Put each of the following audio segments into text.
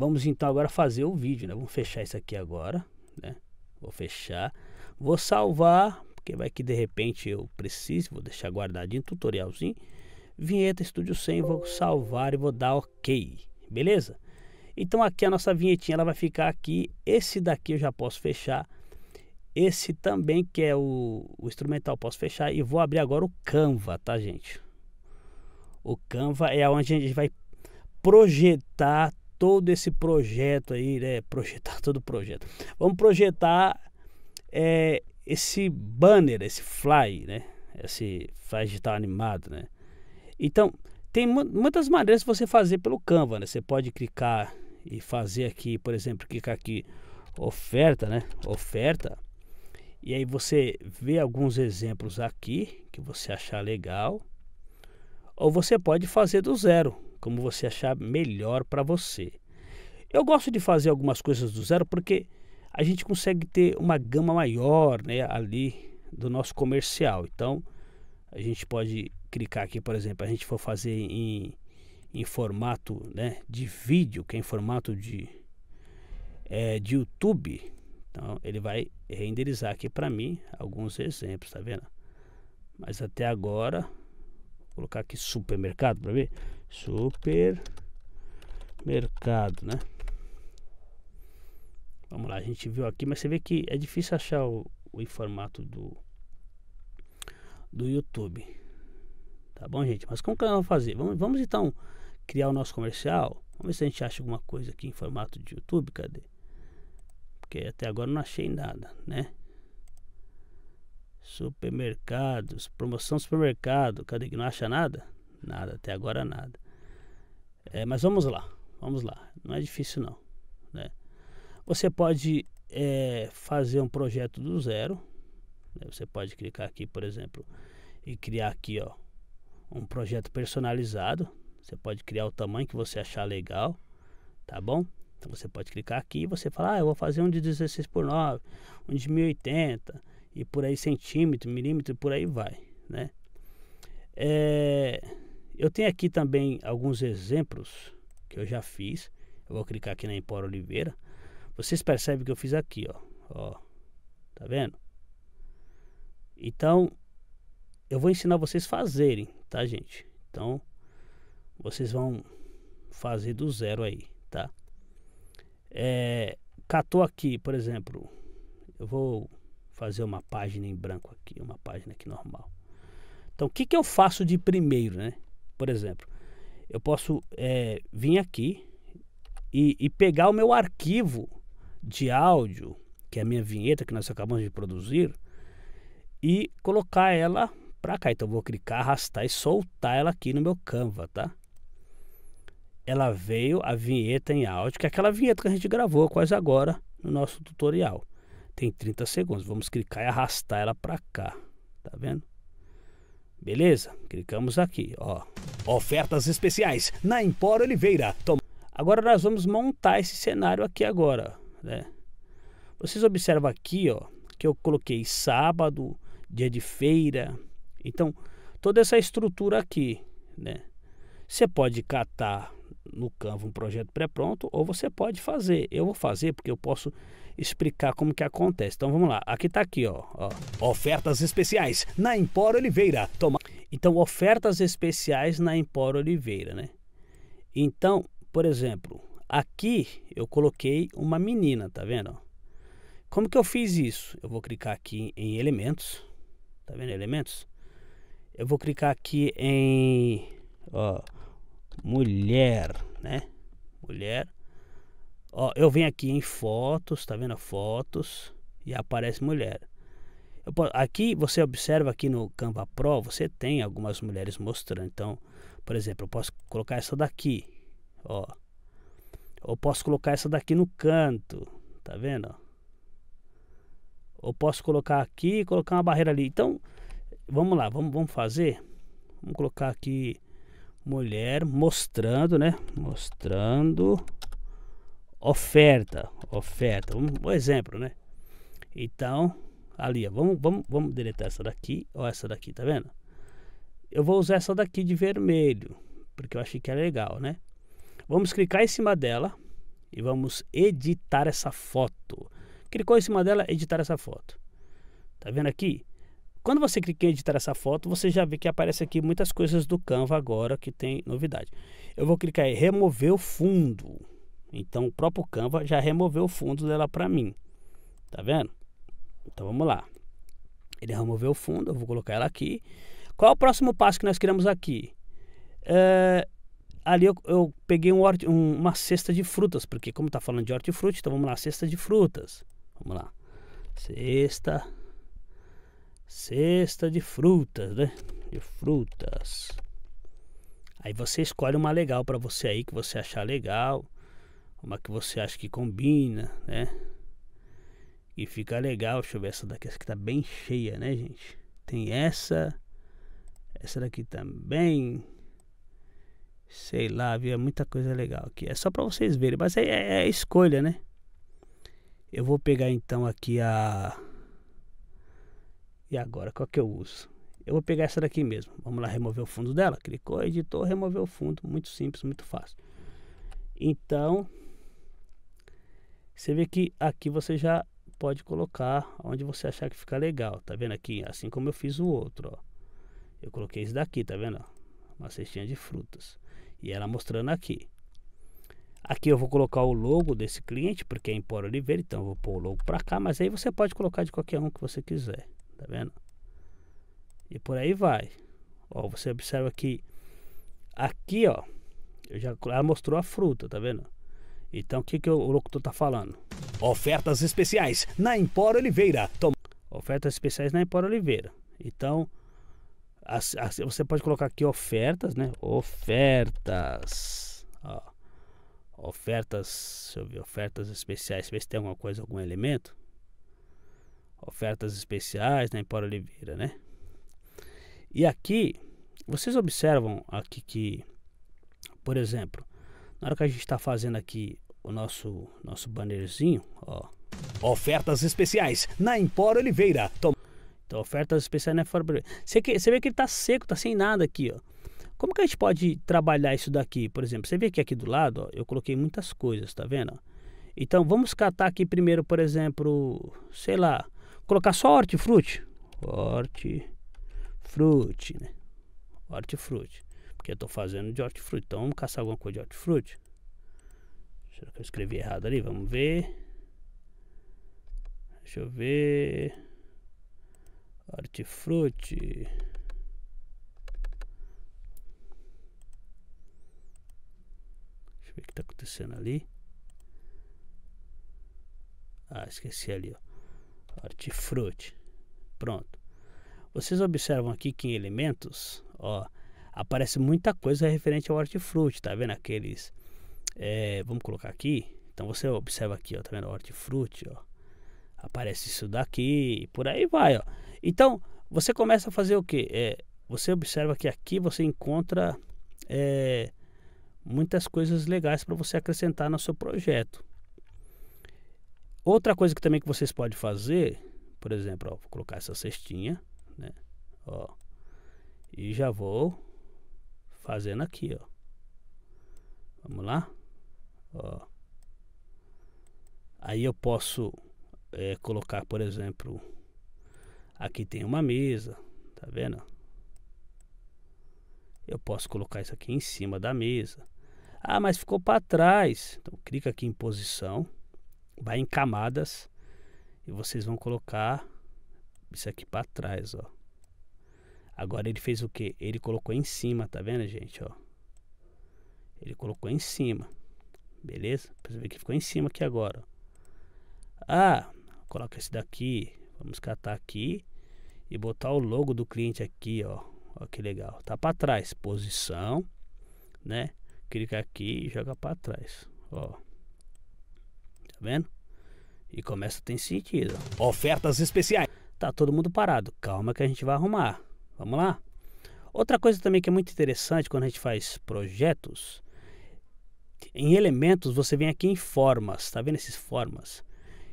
Vamos então agora fazer o vídeo, né? Vamos fechar isso aqui agora, né? Vou fechar. Vou salvar, porque vai que de repente eu preciso. Vou deixar guardadinho, tutorialzinho. Vinheta Studio 100, vou salvar e vou dar OK. Beleza? Então aqui a nossa vinhetinha ela vai ficar aqui. Esse daqui eu já posso fechar. Esse também que é o, o instrumental posso fechar. E vou abrir agora o Canva, tá gente? O Canva é onde a gente vai projetar todo esse projeto aí, né? Projetar todo o projeto. Vamos projetar é, esse banner, esse fly, né? Esse fly digital animado, né? Então, tem muitas maneiras de você fazer pelo Canva, né? Você pode clicar e fazer aqui, por exemplo, clicar aqui oferta, né? Oferta. E aí você vê alguns exemplos aqui que você achar legal. Ou você pode fazer do zero, como você achar melhor para você. Eu gosto de fazer algumas coisas do zero porque a gente consegue ter uma gama maior né, ali do nosso comercial. Então, a gente pode clicar aqui, por exemplo, a gente for fazer em, em formato né, de vídeo, que é em formato de, é, de YouTube. Então, ele vai renderizar aqui para mim alguns exemplos, tá vendo? Mas até agora colocar aqui supermercado para ver. Supermercado, né? Vamos lá, a gente viu aqui, mas você vê que é difícil achar o, o formato do, do YouTube. Tá bom, gente? Mas como que nós vamos fazer? Vamos, vamos então criar o nosso comercial. Vamos ver se a gente acha alguma coisa aqui em formato de YouTube. Cadê? Porque até agora não achei nada, né? Supermercados, promoção supermercado, cadê que não acha nada? Nada, até agora nada. É, mas vamos lá, vamos lá, não é difícil não. Né? Você pode é, fazer um projeto do zero, né? você pode clicar aqui, por exemplo, e criar aqui ó, um projeto personalizado. Você pode criar o tamanho que você achar legal, tá bom? Então você pode clicar aqui e você falar, ah, eu vou fazer um de 16 por 9, um de 1080 e por aí centímetro, milímetro, por aí vai, né? É, eu tenho aqui também alguns exemplos que eu já fiz. Eu vou clicar aqui na Empora Oliveira. Vocês percebem que eu fiz aqui, ó. ó tá vendo? Então, eu vou ensinar vocês fazerem, tá, gente? Então, vocês vão fazer do zero aí, tá? É, catou aqui, por exemplo. Eu vou fazer uma página em branco aqui, uma página aqui normal. Então, o que, que eu faço de primeiro, né? Por exemplo, eu posso é, vir aqui e, e pegar o meu arquivo de áudio, que é a minha vinheta que nós acabamos de produzir, e colocar ela para cá. Então, eu vou clicar, arrastar e soltar ela aqui no meu Canva, tá? Ela veio a vinheta em áudio, que é aquela vinheta que a gente gravou quase agora no nosso tutorial tem 30 segundos. Vamos clicar e arrastar ela para cá. Tá vendo? Beleza? Clicamos aqui, ó. Ofertas especiais na Empor Oliveira. Toma... Agora nós vamos montar esse cenário aqui agora, né? Vocês observam aqui, ó, que eu coloquei sábado, dia de feira. Então, toda essa estrutura aqui, né? Você pode catar no Canva um projeto pré-pronto ou você pode fazer. Eu vou fazer porque eu posso explicar como que acontece. Então vamos lá, aqui está aqui, ó, ó, Ofertas especiais na Empor Oliveira. Toma... Então, ofertas especiais na Empor Oliveira, né? Então, por exemplo, aqui eu coloquei uma menina, tá vendo? Como que eu fiz isso? Eu vou clicar aqui em elementos, tá vendo elementos? Eu vou clicar aqui em ó, mulher, né? Mulher. Ó, eu venho aqui em fotos, tá vendo? Fotos e aparece mulher. Eu, aqui você observa aqui no Canva Pro, você tem algumas mulheres mostrando. Então, por exemplo, eu posso colocar essa daqui, ó. Ou posso colocar essa daqui no canto, tá vendo? Ou posso colocar aqui e colocar uma barreira ali. Então, vamos lá, vamos, vamos fazer. Vamos colocar aqui mulher mostrando, né? Mostrando oferta, oferta, um, um exemplo, né? Então, ali, ó, vamos, vamos, vamos deletar essa daqui ou essa daqui, tá vendo? Eu vou usar essa daqui de vermelho, porque eu achei que era legal, né? Vamos clicar em cima dela e vamos editar essa foto. Clicou em cima dela, editar essa foto. Tá vendo aqui? Quando você clica em editar essa foto, você já vê que aparece aqui muitas coisas do Canva agora que tem novidade. Eu vou clicar em remover o fundo. Então o próprio Canva já removeu o fundo dela para mim. Tá vendo? Então vamos lá. Ele removeu o fundo, eu vou colocar ela aqui. Qual é o próximo passo que nós queremos aqui? É, ali eu, eu peguei um, um, uma cesta de frutas, porque como está falando de hortifruti, então vamos lá, cesta de frutas. Vamos lá. Cesta. Cesta de frutas, né? De frutas. Aí você escolhe uma legal para você aí que você achar legal. Uma é que você acha que combina, né? E fica legal. Deixa eu ver essa daqui. Essa que tá bem cheia, né, gente? Tem essa. Essa daqui também. Sei lá, havia é muita coisa legal aqui. É só para vocês verem. Mas é, é, é escolha, né? Eu vou pegar então aqui a. E agora, qual que eu uso? Eu vou pegar essa daqui mesmo. Vamos lá remover o fundo dela. Clicou, editou, removeu o fundo. Muito simples, muito fácil. Então, você vê que aqui você já pode colocar onde você achar que fica legal, tá vendo aqui? Assim como eu fiz o outro, ó. Eu coloquei isso daqui, tá vendo? Uma cestinha de frutas. E ela mostrando aqui. Aqui eu vou colocar o logo desse cliente, porque é Empório Oliveira, então eu vou pôr o logo para cá, mas aí você pode colocar de qualquer um que você quiser, tá vendo? E por aí vai. Ó, você observa que aqui, ó, eu já ela mostrou a fruta, tá vendo? Então o que, que o locutor está falando? Ofertas especiais na Empor Oliveira. Tom... Ofertas especiais na Empor Oliveira. Então as, as, você pode colocar aqui ofertas, né? Ofertas. Ó. Ofertas. Deixa eu ver. Ofertas especiais. Ver se tem alguma coisa, algum elemento. Ofertas especiais na Empor Oliveira, né? E aqui vocês observam aqui que, por exemplo, na hora que a gente está fazendo aqui o nosso, nosso bannerzinho, ó. Ofertas especiais na Empora Oliveira. Tom... Então, ofertas especiais na Empora Oliveira. Você, vê que ele está seco, está sem nada aqui, ó. Como que a gente pode trabalhar isso daqui? Por exemplo, você vê que aqui do lado, ó, eu coloquei muitas coisas, tá vendo? Então, vamos catar aqui primeiro, por exemplo, sei lá, colocar só hortifruti. Hortifruti, né? Hortifruti porque eu tô fazendo de hortifruti. Então vamos caçar alguma coisa de hortifruti. Será que eu escrevi errado ali? Vamos ver. Deixa eu ver. Hortifruti. Deixa eu ver o que tá acontecendo ali. Ah, esqueci ali, ó. Hortifruti. Pronto. Vocês observam aqui que em elementos, ó, aparece muita coisa referente ao hortifruti, tá vendo aqueles, é, vamos colocar aqui, então você observa aqui, ó, tá vendo, hortifruti, ó, aparece isso daqui, e por aí vai, ó. Então, você começa a fazer o que? É, você observa que aqui você encontra é, muitas coisas legais para você acrescentar no seu projeto. Outra coisa que também que vocês podem fazer, por exemplo, ó, vou colocar essa cestinha, né? Ó, e já vou fazendo aqui, ó. Vamos lá. Ó. Aí eu posso é, colocar, por exemplo, aqui tem uma mesa, tá vendo? Eu posso colocar isso aqui em cima da mesa. Ah, mas ficou para trás. Então clica aqui em posição, vai em camadas e vocês vão colocar isso aqui para trás, ó. Agora ele fez o que? Ele colocou em cima, tá vendo, gente? Ó. Ele colocou em cima. Beleza? Pra você ver que ficou em cima aqui agora. Ah, coloca esse daqui. Vamos catar aqui e botar o logo do cliente aqui, ó. Ó que legal. Tá para trás, posição, né? Clica aqui e joga para trás, ó. Tá vendo? E começa a ter sentido. Ofertas especiais. Tá todo mundo parado. Calma que a gente vai arrumar. Vamos lá? Outra coisa também que é muito interessante quando a gente faz projetos, em elementos você vem aqui em formas, tá vendo esses formas?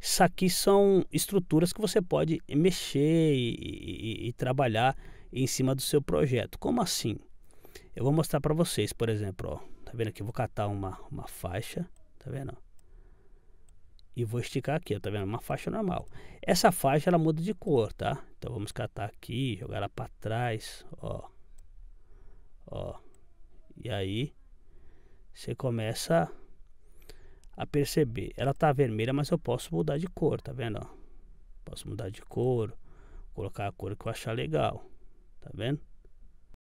Isso aqui são estruturas que você pode mexer e, e, e trabalhar em cima do seu projeto. Como assim? Eu vou mostrar para vocês, por exemplo, ó, tá vendo aqui? Eu vou catar uma, uma faixa, tá vendo? e vou esticar aqui, tá vendo? Uma faixa normal. Essa faixa ela muda de cor, tá? Então vamos catar aqui, jogar ela para trás, ó. Ó. E aí você começa a perceber. Ela tá vermelha, mas eu posso mudar de cor, tá vendo? Ó? Posso mudar de cor, colocar a cor que eu achar legal, tá vendo?